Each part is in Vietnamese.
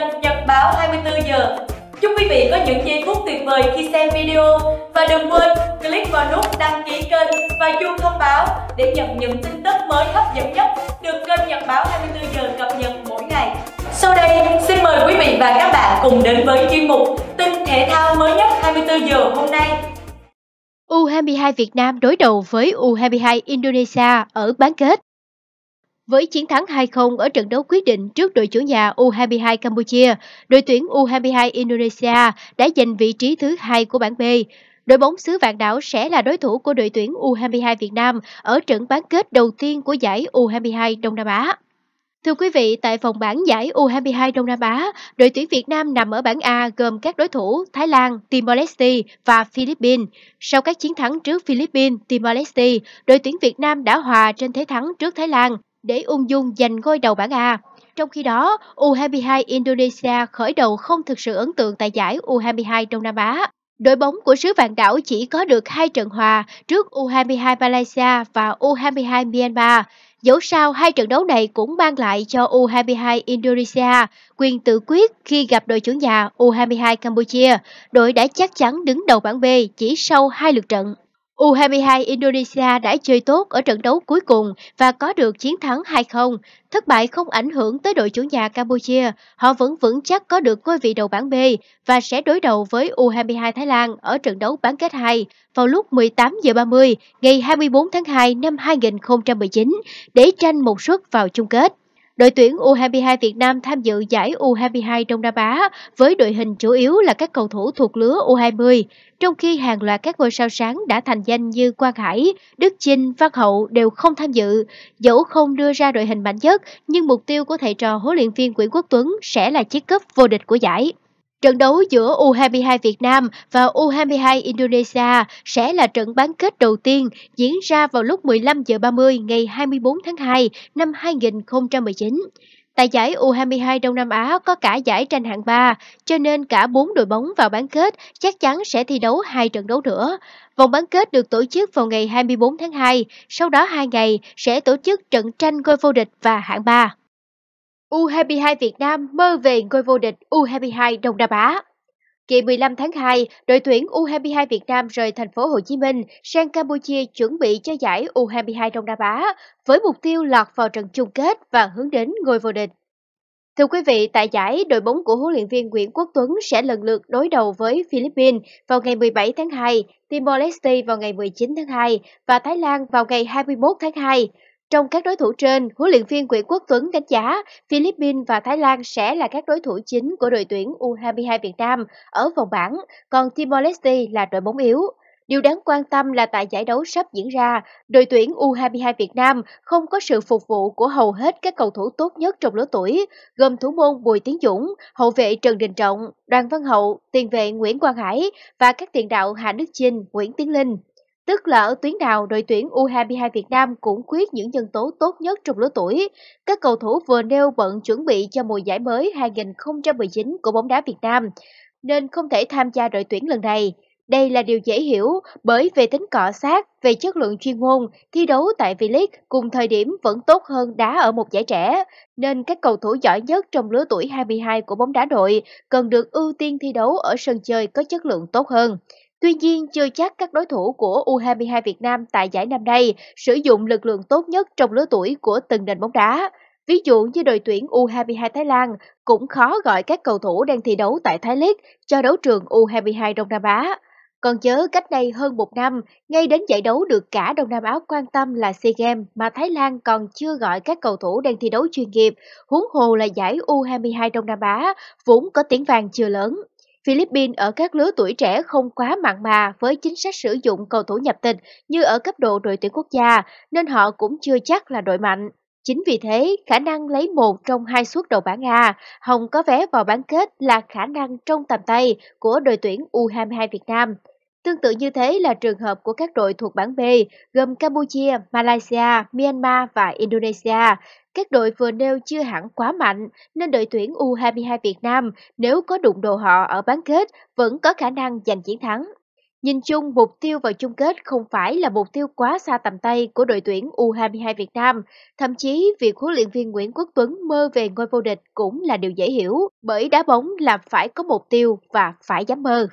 Nhân, Nhật báo 24 giờ. Chúc quý vị có những giây phút tuyệt vời khi xem video và đừng quên click vào nút đăng ký kênh và chuông thông báo để nhận những tin tức mới hấp dẫn nhất được kênh Nhật báo 24 giờ cập nhật mỗi ngày. Sau đây, xin mời quý vị và các bạn cùng đến với chuyên mục tin thể thao mới nhất 24 giờ hôm nay. U22 Việt Nam đối đầu với U22 Indonesia ở bán kết. Với chiến thắng 2-0 ở trận đấu quyết định trước đội chủ nhà U22 Campuchia, đội tuyển U22 Indonesia đã giành vị trí thứ hai của bảng B. Đội bóng xứ vạn đảo sẽ là đối thủ của đội tuyển U22 Việt Nam ở trận bán kết đầu tiên của giải U22 Đông Nam Á. Thưa quý vị, tại vòng bảng giải U22 Đông Nam Á, đội tuyển Việt Nam nằm ở bảng A gồm các đối thủ Thái Lan, Timor-Leste và Philippines. Sau các chiến thắng trước Philippines, Timor-Leste, đội tuyển Việt Nam đã hòa trên thế thắng trước Thái Lan để ung dung giành ngôi đầu bảng A. Trong khi đó, U22 Indonesia khởi đầu không thực sự ấn tượng tại giải U22 Đông Nam Á. Đội bóng của xứ vàng đảo chỉ có được hai trận hòa trước U22 Malaysia và U22 Myanmar. Dẫu sao, hai trận đấu này cũng mang lại cho U22 Indonesia quyền tự quyết khi gặp đội chủ nhà U22 Campuchia. Đội đã chắc chắn đứng đầu bảng B chỉ sau hai lượt trận. U22 Indonesia đã chơi tốt ở trận đấu cuối cùng và có được chiến thắng 2-0. Thất bại không ảnh hưởng tới đội chủ nhà Campuchia, họ vẫn vững chắc có được ngôi vị đầu bảng B và sẽ đối đầu với U22 Thái Lan ở trận đấu bán kết 2 vào lúc 18 giờ 30 ngày 24 tháng 2 năm 2019 để tranh một suất vào chung kết. Đội tuyển U22 Việt Nam tham dự giải U22 Đông Nam Á với đội hình chủ yếu là các cầu thủ thuộc lứa U20, trong khi hàng loạt các ngôi sao sáng đã thành danh như Quang Hải, Đức Chinh, Văn Hậu đều không tham dự. Dẫu không đưa ra đội hình mạnh nhất, nhưng mục tiêu của thầy trò huấn luyện viên Nguyễn Quốc Tuấn sẽ là chiếc cúp vô địch của giải. Trận đấu giữa U22 Việt Nam và U22 Indonesia sẽ là trận bán kết đầu tiên diễn ra vào lúc 15 giờ 30 ngày 24 tháng 2 năm 2019. Tại giải U22 Đông Nam Á có cả giải tranh hạng 3, cho nên cả 4 đội bóng vào bán kết chắc chắn sẽ thi đấu hai trận đấu nữa. Vòng bán kết được tổ chức vào ngày 24 tháng 2, sau đó 2 ngày sẽ tổ chức trận tranh ngôi vô địch và hạng 3. U22 Việt Nam mơ về ngôi vô địch U22 Đông Nam Á. Kỳ 15 tháng 2, đội tuyển U22 Việt Nam rời thành phố Hồ Chí Minh sang Campuchia chuẩn bị cho giải U22 Đông Nam Á với mục tiêu lọt vào trận chung kết và hướng đến ngôi vô địch. Thưa quý vị, tại giải, đội bóng của huấn luyện viên Nguyễn Quốc Tuấn sẽ lần lượt đối đầu với Philippines vào ngày 17 tháng 2, Timor Leste vào ngày 19 tháng 2 và Thái Lan vào ngày 21 tháng 2. Trong các đối thủ trên, huấn luyện viên Nguyễn Quốc Tuấn đánh giá Philippines và Thái Lan sẽ là các đối thủ chính của đội tuyển U22 Việt Nam ở vòng bảng, còn Timor-Leste là đội bóng yếu. Điều đáng quan tâm là tại giải đấu sắp diễn ra, đội tuyển U22 Việt Nam không có sự phục vụ của hầu hết các cầu thủ tốt nhất trong lứa tuổi, gồm thủ môn Bùi Tiến Dũng, hậu vệ Trần Đình Trọng, Đoàn Văn Hậu, tiền vệ Nguyễn Quang Hải và các tiền đạo Hà Đức Chinh, Nguyễn Tiến Linh. Tức là ở tuyến nào đội tuyển U22 Việt Nam cũng quyết những nhân tố tốt nhất trong lứa tuổi. Các cầu thủ vừa nêu bận chuẩn bị cho mùa giải mới 2019 của bóng đá Việt Nam, nên không thể tham gia đội tuyển lần này. Đây là điều dễ hiểu bởi về tính cọ sát, về chất lượng chuyên môn, thi đấu tại V-League cùng thời điểm vẫn tốt hơn đá ở một giải trẻ, nên các cầu thủ giỏi nhất trong lứa tuổi 22 của bóng đá đội cần được ưu tiên thi đấu ở sân chơi có chất lượng tốt hơn. Tuy nhiên, chưa chắc các đối thủ của U22 Việt Nam tại giải năm nay sử dụng lực lượng tốt nhất trong lứa tuổi của từng nền bóng đá. Ví dụ như đội tuyển U22 Thái Lan cũng khó gọi các cầu thủ đang thi đấu tại Thái League cho đấu trường U22 Đông Nam Á. Còn chớ cách đây hơn một năm, ngay đến giải đấu được cả Đông Nam Á quan tâm là SEA Games mà Thái Lan còn chưa gọi các cầu thủ đang thi đấu chuyên nghiệp, huống hồ là giải U22 Đông Nam Á, vốn có tiếng vàng chưa lớn. Philippines ở các lứa tuổi trẻ không quá mặn mà với chính sách sử dụng cầu thủ nhập tịch như ở cấp độ đội tuyển quốc gia, nên họ cũng chưa chắc là đội mạnh. Chính vì thế, khả năng lấy một trong hai suất đầu bảng A, Hồng có vé vào bán kết là khả năng trong tầm tay của đội tuyển U22 Việt Nam – Tương tự như thế là trường hợp của các đội thuộc bảng B gồm Campuchia, Malaysia, Myanmar và Indonesia. Các đội vừa nêu chưa hẳn quá mạnh nên đội tuyển U22 Việt Nam nếu có đụng độ họ ở bán kết vẫn có khả năng giành chiến thắng. Nhìn chung, mục tiêu vào chung kết không phải là mục tiêu quá xa tầm tay của đội tuyển U22 Việt Nam. Thậm chí, việc huấn luyện viên Nguyễn Quốc Tuấn mơ về ngôi vô địch cũng là điều dễ hiểu, bởi đá bóng là phải có mục tiêu và phải dám mơ.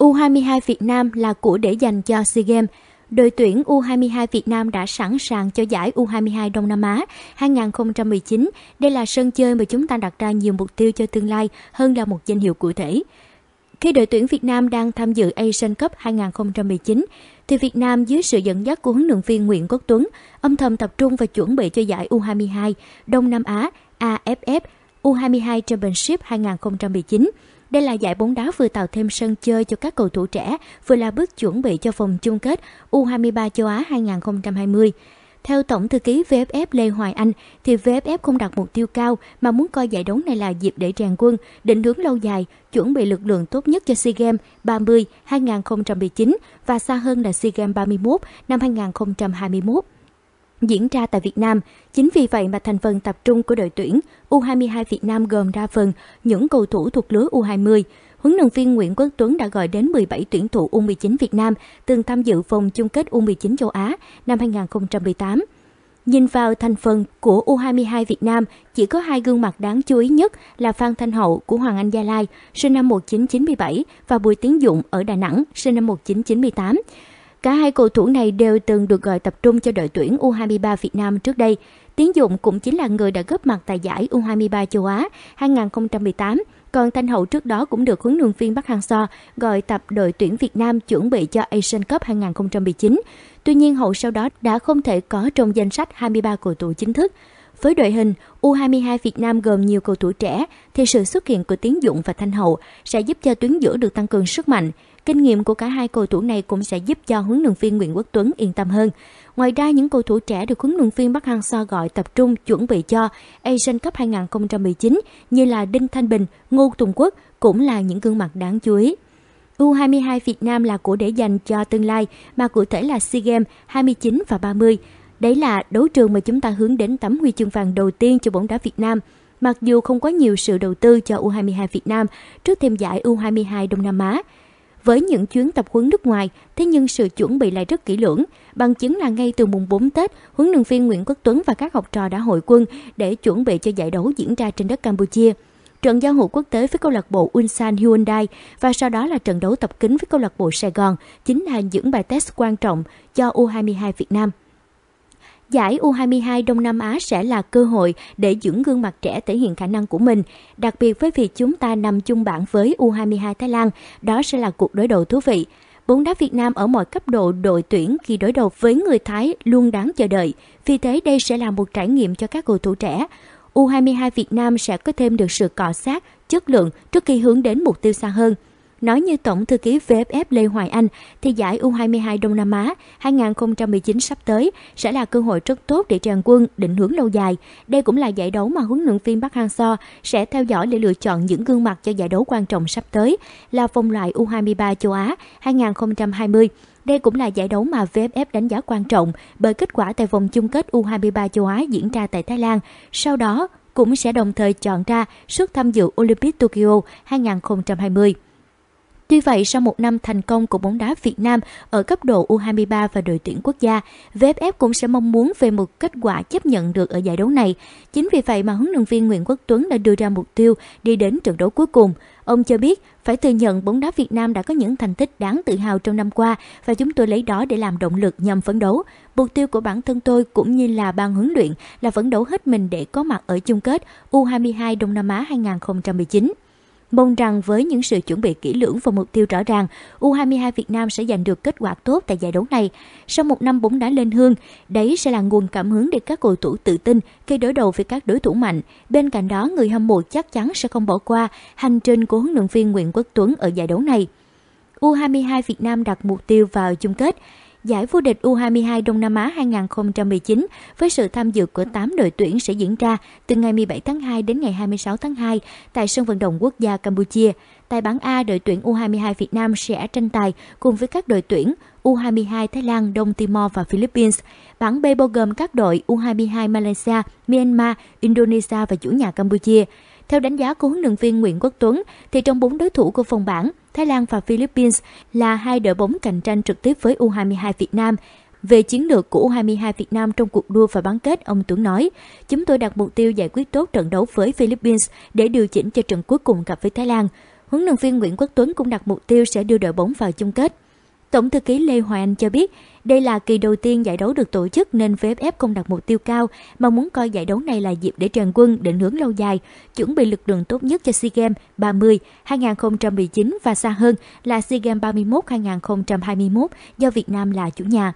U22 Việt Nam là của để dành cho SEA Games. Đội tuyển U22 Việt Nam đã sẵn sàng cho giải U22 Đông Nam Á 2019. Đây là sân chơi mà chúng ta đặt ra nhiều mục tiêu cho tương lai hơn là một danh hiệu cụ thể. Khi đội tuyển Việt Nam đang tham dự Asian Cup 2019, thì Việt Nam dưới sự dẫn dắt của huấn luyện viên Nguyễn Quốc Tuấn âm thầm tập trung và chuẩn bị cho giải U22 Đông Nam Á AFF U22 Championship 2019 đây là giải bóng đá vừa tạo thêm sân chơi cho các cầu thủ trẻ, vừa là bước chuẩn bị cho vòng chung kết U23 châu Á 2020. Theo Tổng thư ký VFF Lê Hoài Anh, thì VFF không đặt mục tiêu cao mà muốn coi giải đấu này là dịp để rèn quân, định hướng lâu dài, chuẩn bị lực lượng tốt nhất cho SEA Games 30 2019 và xa hơn là SEA Games 31 năm 2021 diễn ra tại Việt Nam. Chính vì vậy mà thành phần tập trung của đội tuyển U22 Việt Nam gồm đa phần những cầu thủ thuộc lứa U20. Huấn luyện viên Nguyễn Quốc Tuấn đã gọi đến 17 tuyển thủ U19 Việt Nam từng tham dự vòng chung kết U19 châu Á năm 2018. Nhìn vào thành phần của U22 Việt Nam, chỉ có hai gương mặt đáng chú ý nhất là Phan Thanh Hậu của Hoàng Anh Gia Lai, sinh năm 1997 và Bùi Tiến Dụng ở Đà Nẵng, sinh năm 1998. Cả hai cầu thủ này đều từng được gọi tập trung cho đội tuyển U23 Việt Nam trước đây. Tiến Dụng cũng chính là người đã góp mặt tại giải U23 châu Á 2018, còn Thanh Hậu trước đó cũng được huấn luyện viên Park Hang-seo gọi tập đội tuyển Việt Nam chuẩn bị cho Asian Cup 2019. Tuy nhiên Hậu sau đó đã không thể có trong danh sách 23 cầu thủ chính thức. Với đội hình U22 Việt Nam gồm nhiều cầu thủ trẻ thì sự xuất hiện của Tiến Dụng và Thanh Hậu sẽ giúp cho tuyến giữa được tăng cường sức mạnh. Kinh nghiệm của cả hai cầu thủ này cũng sẽ giúp cho huấn luyện viên Nguyễn Quốc Tuấn yên tâm hơn. Ngoài ra, những cầu thủ trẻ được huấn luyện viên Park Hang-seo gọi tập trung chuẩn bị cho Asian Cup 2019 như là Đinh Thanh Bình, Ngô Tùng Quốc cũng là những gương mặt đáng chú ý. U22 Việt Nam là của để dành cho tương lai, mà cụ thể là SEA Games 29 và 30. Đấy là đấu trường mà chúng ta hướng đến tấm huy chương vàng đầu tiên cho bóng đá Việt Nam. Mặc dù không có nhiều sự đầu tư cho U22 Việt Nam trước thêm giải U22 Đông Nam Á, với những chuyến tập huấn nước ngoài, thế nhưng sự chuẩn bị lại rất kỹ lưỡng. Bằng chứng là ngay từ mùng 4 Tết, huấn luyện viên Nguyễn Quốc Tuấn và các học trò đã hội quân để chuẩn bị cho giải đấu diễn ra trên đất Campuchia. Trận giao hữu quốc tế với câu lạc bộ Ulsan Hyundai và sau đó là trận đấu tập kính với câu lạc bộ Sài Gòn chính là những bài test quan trọng cho U22 Việt Nam. Giải U22 Đông Nam Á sẽ là cơ hội để những gương mặt trẻ thể hiện khả năng của mình, đặc biệt với việc chúng ta nằm chung bảng với U22 Thái Lan, đó sẽ là cuộc đối đầu thú vị. Bóng đá Việt Nam ở mọi cấp độ đội tuyển khi đối đầu với người Thái luôn đáng chờ đợi, vì thế đây sẽ là một trải nghiệm cho các cầu thủ trẻ. U22 Việt Nam sẽ có thêm được sự cọ sát, chất lượng trước khi hướng đến mục tiêu xa hơn – Nói như Tổng thư ký VFF Lê Hoài Anh thì giải U22 Đông Nam Á 2019 sắp tới sẽ là cơ hội rất tốt để tràn quân định hướng lâu dài. Đây cũng là giải đấu mà huấn luyện viên bắc Hang-seo sẽ theo dõi để lựa chọn những gương mặt cho giải đấu quan trọng sắp tới là vòng loại U23 châu Á 2020. Đây cũng là giải đấu mà VFF đánh giá quan trọng bởi kết quả tại vòng chung kết U23 châu Á diễn ra tại Thái Lan. Sau đó, cũng sẽ đồng thời chọn ra suất tham dự Olympic Tokyo 2020. Tuy vậy, sau một năm thành công của bóng đá Việt Nam ở cấp độ U23 và đội tuyển quốc gia, VFF cũng sẽ mong muốn về một kết quả chấp nhận được ở giải đấu này. Chính vì vậy mà huấn luyện viên Nguyễn Quốc Tuấn đã đưa ra mục tiêu đi đến trận đấu cuối cùng. Ông cho biết, phải thừa nhận bóng đá Việt Nam đã có những thành tích đáng tự hào trong năm qua và chúng tôi lấy đó để làm động lực nhằm phấn đấu. Mục tiêu của bản thân tôi cũng như là ban huấn luyện là phấn đấu hết mình để có mặt ở chung kết U22 Đông Nam Á 2019. Mong rằng với những sự chuẩn bị kỹ lưỡng và mục tiêu rõ ràng, U22 Việt Nam sẽ giành được kết quả tốt tại giải đấu này. Sau một năm bóng đá lên hương, đấy sẽ là nguồn cảm hứng để các cầu thủ tự tin khi đối đầu với các đối thủ mạnh. Bên cạnh đó, người hâm mộ chắc chắn sẽ không bỏ qua hành trình của huấn luyện viên Nguyễn Quốc Tuấn ở giải đấu này. U22 Việt Nam đặt mục tiêu vào chung kết giải vô địch U22 Đông Nam Á 2019 với sự tham dự của 8 đội tuyển sẽ diễn ra từ ngày 17 tháng 2 đến ngày 26 tháng 2 tại sân vận động quốc gia Campuchia. Tại bảng A, đội tuyển U22 Việt Nam sẽ tranh tài cùng với các đội tuyển U22 Thái Lan, Đông Timor và Philippines. Bảng B bao gồm các đội U22 Malaysia, Myanmar, Indonesia và chủ nhà Campuchia. Theo đánh giá của huấn luyện viên Nguyễn Quốc Tuấn, thì trong bốn đối thủ của phòng bảng, Thái Lan và Philippines là hai đội bóng cạnh tranh trực tiếp với U22 Việt Nam. Về chiến lược của U22 Việt Nam trong cuộc đua và bán kết, ông Tuấn nói, chúng tôi đặt mục tiêu giải quyết tốt trận đấu với Philippines để điều chỉnh cho trận cuối cùng gặp với Thái Lan. Huấn luyện viên Nguyễn Quốc Tuấn cũng đặt mục tiêu sẽ đưa đội bóng vào chung kết. Tổng thư ký Lê Hoành cho biết, đây là kỳ đầu tiên giải đấu được tổ chức nên VFF không đặt mục tiêu cao mà muốn coi giải đấu này là dịp để tràn quân định hướng lâu dài, chuẩn bị lực lượng tốt nhất cho SEA Games 30 2019 và xa hơn là SEA Games 31 2021 do Việt Nam là chủ nhà.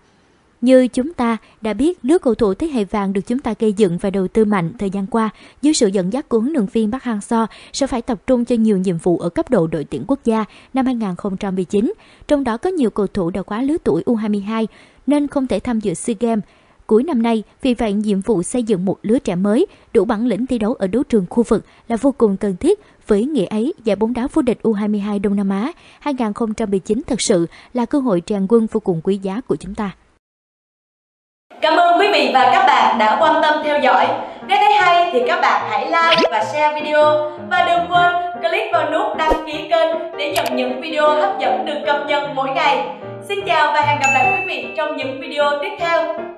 Như chúng ta đã biết, lứa cầu thủ thế hệ vàng được chúng ta gây dựng và đầu tư mạnh thời gian qua dưới sự dẫn dắt của huấn luyện viên Park Hang-seo sẽ phải tập trung cho nhiều nhiệm vụ ở cấp độ đội tuyển quốc gia năm 2019, trong đó có nhiều cầu thủ đã quá lứa tuổi U22 nên không thể tham dự SEA Games cuối năm nay, vì vậy nhiệm vụ xây dựng một lứa trẻ mới đủ bản lĩnh thi đấu ở đấu trường khu vực là vô cùng cần thiết. Với nghĩa ấy, giải bóng đá vô địch U22 Đông Nam Á 2019 thật sự là cơ hội tràn quân vô cùng quý giá của chúng ta. Cảm ơn quý vị và các bạn đã quan tâm theo dõi. Nếu thấy hay thì các bạn hãy like và share video và đừng quên click vào nút đăng ký kênh để nhận những video hấp dẫn được cập nhật mỗi ngày. Xin chào và hẹn gặp lại quý vị trong những video tiếp theo.